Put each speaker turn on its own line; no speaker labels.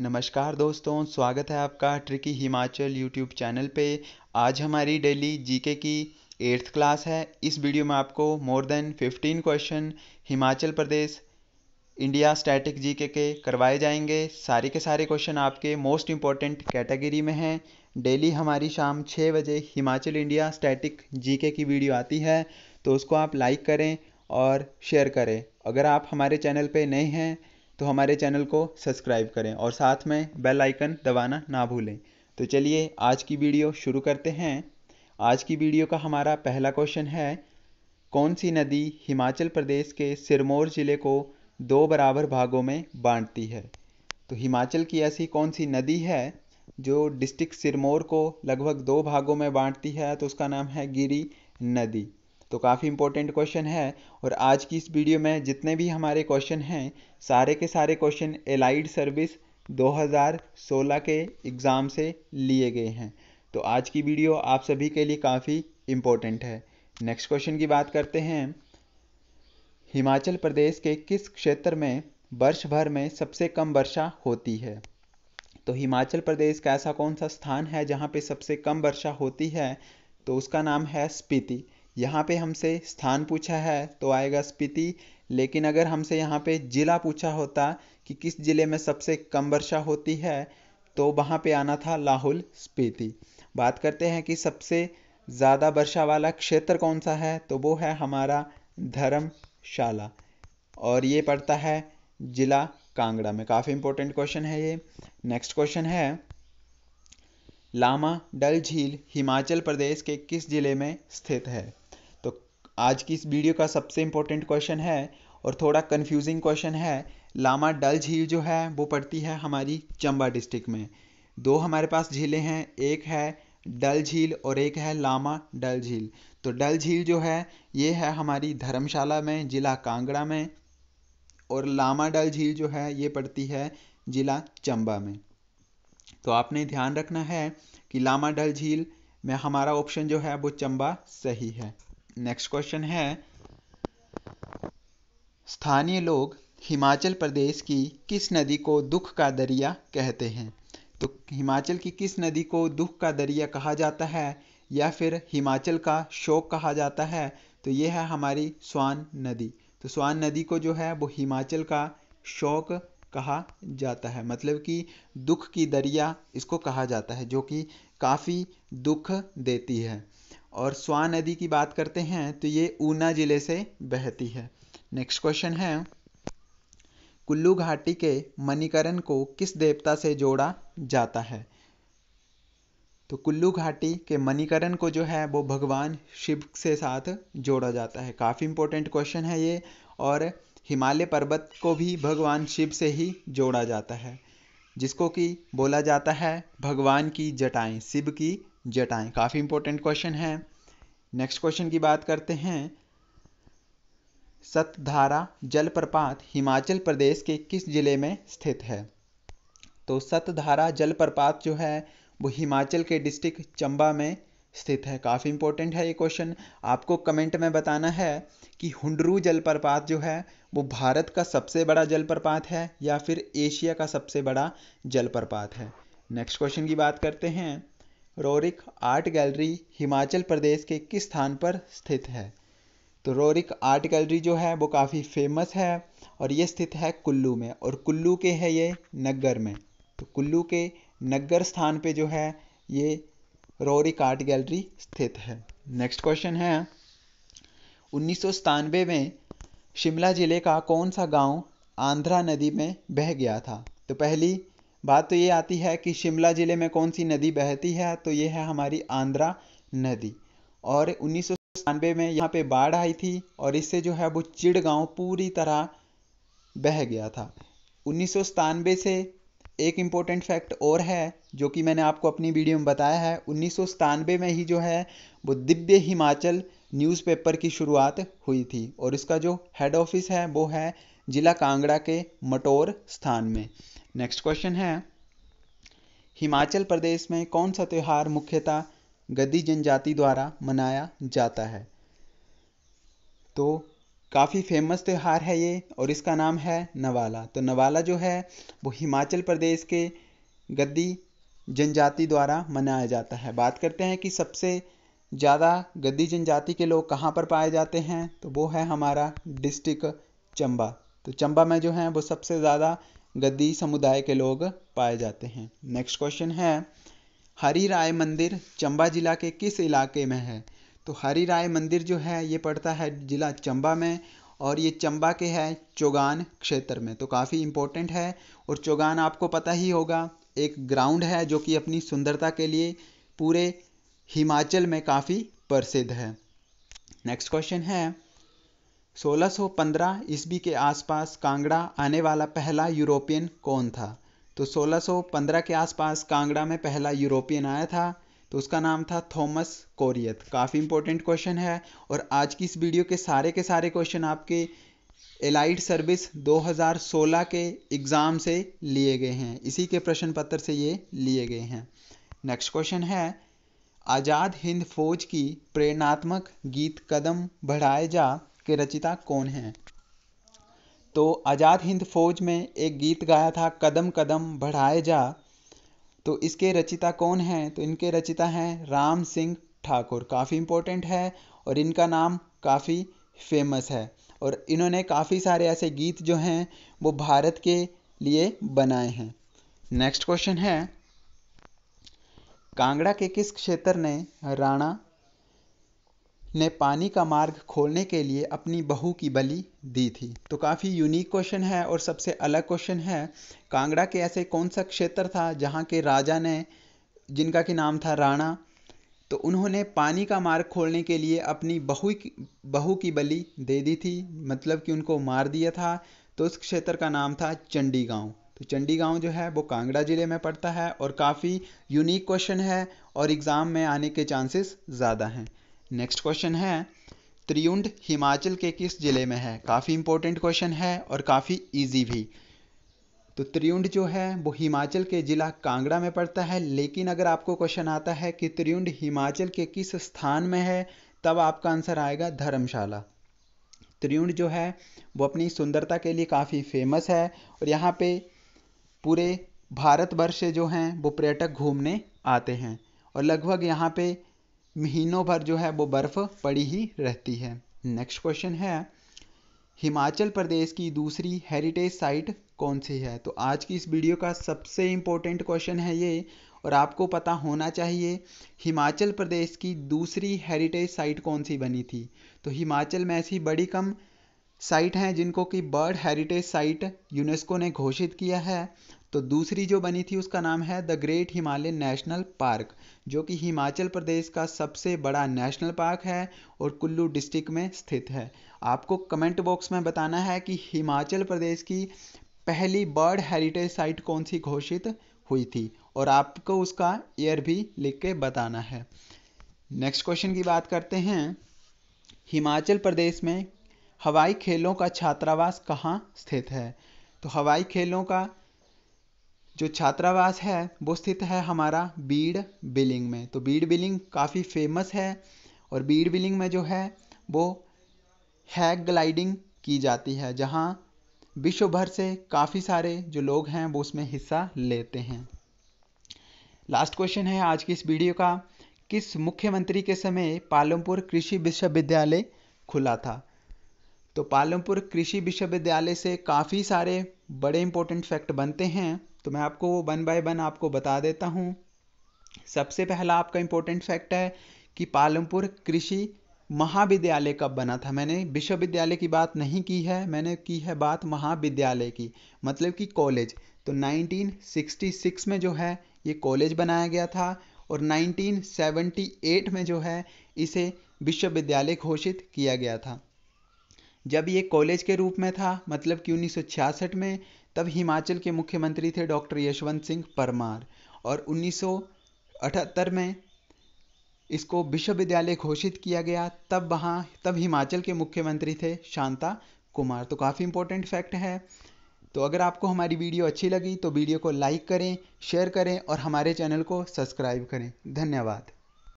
नमस्कार दोस्तों स्वागत है आपका ट्रिकी हिमाचल यूट्यूब चैनल पे आज हमारी डेली जीके की एट्थ क्लास है इस वीडियो में आपको more than fifteen question Himachal Pradesh India static GK के करवाए जाएंगे सारे के सारे क्वेश्चन आपके मोस्ट इम्पॉर्टेंट कैटेगरी में हैं डेली हमारी शाम छः बजे हिमाचल इंडिया स्टैटिक जीके की वीडियो आती है तो उसको आप लाइक करें और शेयर करें अगर आप हमारे चैनल पे नए हैं तो हमारे चैनल को सब्सक्राइब करें और साथ में बेल आइकन दबाना ना भूलें तो चलिए आज की वीडियो शुरू करते हैं आज की वीडियो का हमारा पहला क्वेश्चन है कौन सी नदी हिमाचल प्रदेश के सिरमौर ज़िले को दो बराबर भागों में बांटती है तो हिमाचल की ऐसी कौन सी नदी है जो डिस्ट्रिक्ट सिरमौर को लगभग दो भागों में बांटती है तो उसका नाम है गिरी नदी तो काफ़ी इंपॉर्टेंट क्वेश्चन है और आज की इस वीडियो में जितने भी हमारे क्वेश्चन हैं सारे के सारे क्वेश्चन एलाइड सर्विस 2016 के एग्ज़ाम से लिए गए हैं तो आज की वीडियो आप सभी के लिए काफ़ी इम्पोर्टेंट है नेक्स्ट क्वेश्चन की बात करते हैं हिमाचल प्रदेश के किस क्षेत्र में वर्ष भर में सबसे कम वर्षा होती है तो हिमाचल प्रदेश का ऐसा कौन सा स्थान है जहाँ पे सबसे कम वर्षा होती है तो उसका नाम है स्पीति यहाँ पे हमसे स्थान पूछा है तो आएगा स्पीति लेकिन अगर हमसे यहाँ पे ज़िला पूछा होता कि किस ज़िले में सबसे कम वर्षा होती है तो वहाँ पे आना था लाहौल स्पीति बात करते हैं कि सबसे ज़्यादा वर्षा वाला क्षेत्र कौन सा है तो वो है हमारा धर्मशाला और ये पड़ता है ज़िला कांगड़ा में काफ़ी इंपॉर्टेंट क्वेश्चन है ये नेक्स्ट क्वेश्चन है लामा डल झील हिमाचल प्रदेश के किस ज़िले में स्थित है आज की इस वीडियो का सबसे इम्पोर्टेंट क्वेश्चन है और थोड़ा कन्फ्यूजिंग क्वेश्चन है लामा डल झील जो है वो पड़ती है हमारी चंबा डिस्ट्रिक्ट में दो हमारे पास झीलें हैं एक है डल झील और एक है लामा डल झील तो डल झील जो है ये है हमारी धर्मशाला में ज़िला कांगड़ा में और लामा डल झील जो है ये पड़ती है ज़िला चंबा में तो आपने ध्यान रखना है कि लामा डल झील में हमारा ऑप्शन जो है वो चंबा सही है नेक्स्ट क्वेश्चन है स्थानीय लोग हिमाचल प्रदेश की किस नदी को दुख का दरिया कहते हैं तो हिमाचल की किस नदी को दुख का दरिया कहा जाता है या फिर हिमाचल का शोक कहा जाता है तो ये है हमारी स्वान नदी तो स्वान नदी को जो है वो हिमाचल का शोक कहा जाता है मतलब कि दुख की दरिया इसको कहा जाता है जो कि काफ़ी दुख देती है और स्वा नदी की बात करते हैं तो ये ऊना जिले से बहती है नेक्स्ट क्वेश्चन है कुल्लू घाटी के मणिकरण को किस देवता से जोड़ा जाता है तो कुल्लू घाटी के मणिकरण को जो है वो भगवान शिव से साथ जोड़ा जाता है काफ़ी इंपॉर्टेंट क्वेश्चन है ये और हिमालय पर्वत को भी भगवान शिव से ही जोड़ा जाता है जिसको कि बोला जाता है भगवान की जटाएं शिव की जटाएं काफ़ी इंपॉर्टेंट क्वेश्चन है नेक्स्ट क्वेश्चन की बात करते हैं सतधारा जलप्रपात हिमाचल प्रदेश के किस ज़िले में स्थित है तो सतधारा जलप्रपात जो है वो हिमाचल के डिस्ट्रिक्ट चंबा में स्थित है काफ़ी इंपॉर्टेंट है ये क्वेश्चन आपको कमेंट में बताना है कि हुंडरू जलप्रपात जो है वो भारत का सबसे बड़ा जलप्रपात है या फिर एशिया का सबसे बड़ा जलप्रपात है नेक्स्ट क्वेश्चन की बात करते हैं Roerich art gallery Himachal Pradesh के किस स्थान पर स्थित है तो रोरिक आर्ट गैलरी जो है वो काफ़ी फेमस है और ये स्थित है कुल्लू में और कुल्लू के है ये नगर में तो कुल्लू के नगर स्थान पे जो है ये रोरिक आर्ट गैलरी स्थित है नेक्स्ट क्वेश्चन है उन्नीस में शिमला जिले का कौन सा गांव आंध्रा नदी में बह गया था तो पहली बात तो ये आती है कि शिमला ज़िले में कौन सी नदी बहती है तो ये है हमारी आंध्रा नदी और उन्नीस में यहाँ पे बाढ़ आई थी और इससे जो है वो चिड़ पूरी तरह बह गया था उन्नीस से एक इम्पोर्टेंट फैक्ट और है जो कि मैंने आपको अपनी वीडियो में बताया है उन्नीस में ही जो है वो दिव्य हिमाचल न्यूज़पेपर की शुरुआत हुई थी और इसका जो हेड ऑफिस है वो है जिला कांगड़ा के मटोर स्थान में नेक्स्ट क्वेश्चन है हिमाचल प्रदेश में कौन सा त्यौहार मुख्यतः गद्दी जनजाति द्वारा मनाया जाता है तो काफ़ी फेमस त्यौहार है ये और इसका नाम है नवाला तो नवाला जो है वो हिमाचल प्रदेश के गद्दी जनजाति द्वारा मनाया जाता है बात करते हैं कि सबसे ज़्यादा गद्दी जनजाति के लोग कहाँ पर पाए जाते हैं तो वो है हमारा डिस्ट्रिक्ट चंबा तो चंबा में जो है वो सबसे ज़्यादा गद्दी समुदाय के लोग पाए जाते हैं नेक्स्ट क्वेश्चन है हरी राय मंदिर चंबा जिला के किस इलाके में है तो हरी राय मंदिर जो है ये पड़ता है जिला चंबा में और ये चंबा के है चौगान क्षेत्र में तो काफ़ी इम्पोर्टेंट है और चौगान आपको पता ही होगा एक ग्राउंड है जो कि अपनी सुंदरता के लिए पूरे हिमाचल में काफ़ी प्रसिद्ध है नेक्स्ट क्वेश्चन है 1615 ईस्वी के आसपास कांगड़ा आने वाला पहला यूरोपियन कौन था तो 1615 के आसपास कांगड़ा में पहला यूरोपियन आया था तो उसका नाम था थॉमस कोरियत काफ़ी इंपॉर्टेंट क्वेश्चन है और आज की इस वीडियो के सारे के सारे क्वेश्चन आपके एलाइड सर्विस 2016 के एग्ज़ाम से लिए गए हैं इसी के प्रश्न पत्र से ये लिए गए हैं नेक्स्ट क्वेश्चन है आज़ाद हिंद फौज की प्रेरणात्मक गीत कदम बढ़ाए जा के रचिता कौन हैं तो आज़ाद हिंद फौज में एक गीत गाया था कदम कदम बढ़ाए जा तो इसके रचिता कौन हैं तो इनके रचिता हैं राम सिंह ठाकुर काफ़ी इम्पोर्टेंट है और इनका नाम काफ़ी फेमस है और इन्होंने काफ़ी सारे ऐसे गीत जो हैं वो भारत के लिए बनाए हैं नेक्स्ट क्वेश्चन है कांगड़ा के किस क्षेत्र ने राणा ने पानी का मार्ग खोलने के लिए अपनी बहू की बलि दी थी तो काफ़ी यूनिक क्वेश्चन है और सबसे अलग क्वेश्चन है कांगड़ा के ऐसे कौन सा क्षेत्र था जहाँ के राजा ने जिनका कि नाम था राणा तो उन्होंने पानी का मार्ग खोलने के लिए अपनी बहू की बहू की बलि दे दी थी मतलब कि उनको मार दिया था तो उस क्षेत्र का नाम था चंडी गाँव तो चंडी गाँव जो है वो कांगड़ा ज़िले में पड़ता है और काफ़ी यूनिक क्वेश्चन है और एग्ज़ाम में आने के चांसेस ज़्यादा हैं नेक्स्ट क्वेश्चन है त्रियुंड हिमाचल के किस जिले में है काफ़ी इंपॉर्टेंट क्वेश्चन है और काफ़ी इजी भी तो त्रियुंड जो है वो हिमाचल के ज़िला कांगड़ा में पड़ता है लेकिन अगर आपको क्वेश्चन आता है कि त्रियुंड हिमाचल के किस स्थान में है तब आपका आंसर आएगा धर्मशाला त्रियुंड जो है वो अपनी सुंदरता के लिए काफ़ी फेमस है और यहाँ पे पूरे भारतवर्ष से जो हैं वो पर्यटक घूमने आते हैं और लगभग यहाँ पे महीनों भर जो है वो बर्फ़ पड़ी ही रहती है नेक्स्ट क्वेश्चन है हिमाचल प्रदेश की दूसरी हेरिटेज साइट कौन सी है तो आज की इस वीडियो का सबसे इंपॉर्टेंट क्वेश्चन है ये और आपको पता होना चाहिए हिमाचल प्रदेश की दूसरी हेरिटेज साइट कौन सी बनी थी तो हिमाचल में ऐसी बड़ी कम साइट हैं जिनको कि बर्ड हेरिटेज साइट यूनेस्को ने घोषित किया है तो दूसरी जो बनी थी उसका नाम है the great Himalaya national park जो कि हिमाचल प्रदेश का सबसे बड़ा नेशनल पार्क है और कुल्लू डिस्ट्रिक्ट में स्थित है आपको कमेंट बॉक्स में बताना है कि हिमाचल प्रदेश की पहली बर्ड हेरिटेज साइट कौन सी घोषित हुई थी और आपको उसका ईयर भी लिख के बताना है नेक्स्ट क्वेश्चन की बात करते हैं हिमाचल प्रदेश में हवाई खेलों का छात्रावास कहाँ स्थित है तो हवाई खेलों का जो छात्रावास है वो स्थित है हमारा बीड़ बिलिंग में तो बीड़ बिलिंग काफ़ी फेमस है और बीड़ बिलिंग में जो है वो हैग ग्लाइडिंग की जाती है जहाँ विश्व भर से काफ़ी सारे जो लोग हैं वो उसमें हिस्सा लेते हैं लास्ट क्वेश्चन है आज की इस वीडियो का किस मुख्यमंत्री के समय पालमपुर कृषि विश्वविद्यालय खुला था तो पालमपुर कृषि विश्वविद्यालय से काफ़ी सारे बड़े इम्पोर्टेंट फैक्ट बनते हैं तो मैं आपको वो वन बाय वन आपको बता देता हूँ सबसे पहला आपका इम्पोर्टेंट फैक्ट है कि पालमपुर कृषि महाविद्यालय कब बना था मैंने विश्वविद्यालय की बात नहीं की है मैंने की है बात महाविद्यालय की मतलब कि कॉलेज तो 1966 में जो है ये कॉलेज बनाया गया था और 1978 में जो है इसे विश्वविद्यालय घोषित किया गया था जब ये कॉलेज के रूप में था मतलब कि उन्नीस में तब हिमाचल के मुख्यमंत्री थे डॉक्टर यशवंत सिंह परमार और 1978 में इसको विश्वविद्यालय घोषित किया गया तब वहाँ तब हिमाचल के मुख्यमंत्री थे शांता कुमार तो काफ़ी इंपॉर्टेंट फैक्ट है तो अगर आपको हमारी वीडियो अच्छी लगी तो वीडियो को लाइक करें शेयर करें और हमारे चैनल को सब्सक्राइब करें धन्यवाद